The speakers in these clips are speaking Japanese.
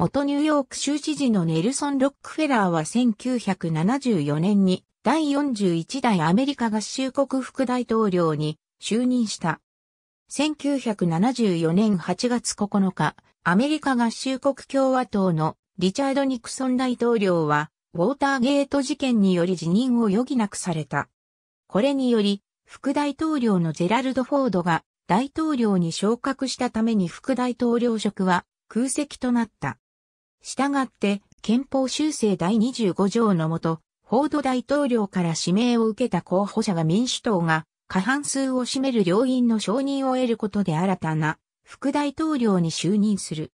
元ニューヨーク州知事のネルソン・ロックフェラーは1974年に第41代アメリカ合衆国副大統領に就任した。1974年8月9日、アメリカ合衆国共和党のリチャード・ニクソン大統領は、ウォーターゲート事件により辞任を余儀なくされた。これにより、副大統領のジェラルド・フォードが大統領に昇格したために副大統領職は空席となった。したがって、憲法修正第25条のもと、フォード大統領から指名を受けた候補者が民主党が過半数を占める両院の承認を得ることで新たな副大統領に就任する。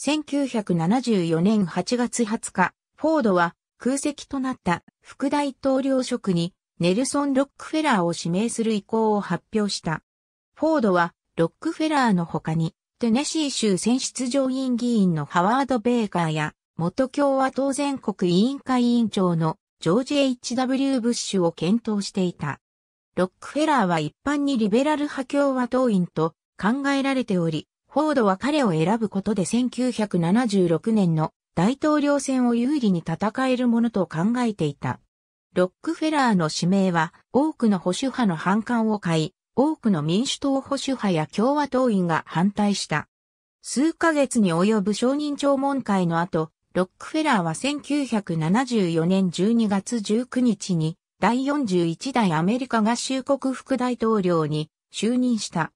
1974年8月20日、フォードは空席となった副大統領職にネルソン・ロックフェラーを指名する意向を発表した。フォードはロックフェラーの他にテネシー州選出上院議員のハワード・ベーカーや、元共和党全国委員会委員長のジョージ・ H.W. ブッシュを検討していた。ロックフェラーは一般にリベラル派共和党員と考えられており、フォードは彼を選ぶことで1976年の大統領選を有利に戦えるものと考えていた。ロックフェラーの指名は多くの保守派の反感を買い、多くの民主党保守派や共和党員が反対した。数ヶ月に及ぶ承認聴聞会の後、ロックフェラーは1974年12月19日に第41代アメリカ合衆国副大統領に就任した。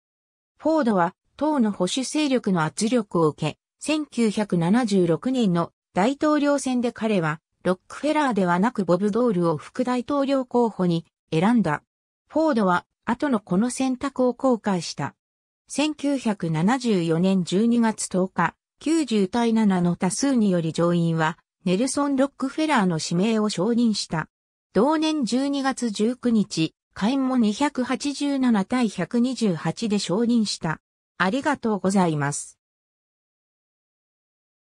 フォードは党の保守勢力の圧力を受け、1976年の大統領選で彼はロックフェラーではなくボブ・ドールを副大統領候補に選んだ。フォードは後のこの選択を後悔した。1974年12月10日、90対7の多数により上院は、ネルソン・ロックフェラーの指名を承認した。同年12月19日、下院も287対128で承認した。ありがとうございます。